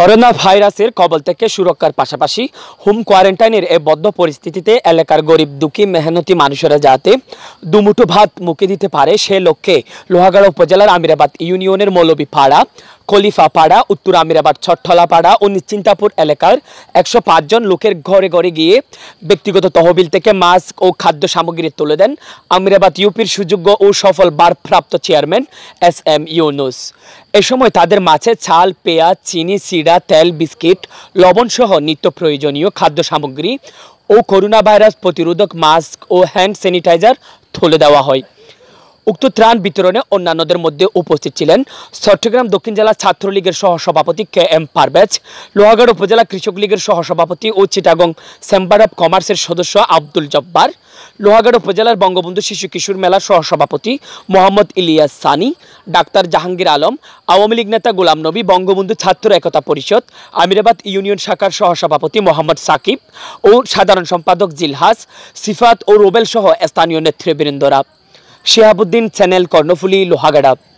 corona ভাইরাসের কবল থেকে সুরক্ষার পাশাপাশি হোম কোয়ারেন্টাইনের এ বদ্ধ পরিস্থিতিতে এলাকার গরিব দুঃখী মেহনতি মানুষেরা যাতে দুমুঠো ভাত মুখে দিতে পারে সে লক্ষ্যে লোহাগাড়া উপজেলার আমিরাবাদ ইউনিয়নের মৌলবী পাড়া পাড়া উত্তর আমিরাবাদ পাড়া ও নিশ্চিন্তাপুর এলাকার একশো জন লোকের ঘরে ঘরে গিয়ে ব্যক্তিগত তহবিল থেকে মাস্ক ও খাদ্য সামগ্রী তুলে দেন আমিরাবাদ ইউপির সুযোগ্য ও সফল বারপ্রাপ্ত চেয়ারম্যান এস এম ইউনুস এ সময় তাদের মাছে চাল পেঁয়াজ চিনি সিডা তেল বিস্কিট লবণসহ নিত্য প্রয়োজনীয় খাদ্য সামগ্রী ও করোনা ভাইরাস প্রতিরোধক মাস্ক ও হ্যান্ড স্যানিটাইজার তুলে দেওয়া হয় উক্ত ত্রাণ বিতরণে অন্যান্যদের মধ্যে উপস্থিত ছিলেন চট্টগ্রাম দক্ষিণ জেলা ছাত্রলীগের সহসভাপতি কে এম পারভেজ লোহাগড় উপজেলা কৃষক লীগের সহসভাপতি ও চিটাগং চেম্বার অব কমার্সের সদস্য আব্দুল জব্বার লোহাগাড় উপজেলার বঙ্গবন্ধু শিশু কিশোর মেলার সহসভাপতি মোহাম্মদ ইলিয়াস সানি ডাক্তার জাহাঙ্গীর আলম আওয়ামী লীগ নেতা গোলাম নবী বঙ্গবন্ধু ছাত্র একতা পরিষদ আমিরাবাদ ইউনিয়ন শাখার সহসভাপতি মোহাম্মদ সাকিব ও সাধারণ সম্পাদক জিলহাস সিফাত ও রোবেল সহ স্থানীয় নেতৃবৃন্দরা শেহাবুদ্দিন চ্যানেল কর্ণফুলি লোহাগাড়া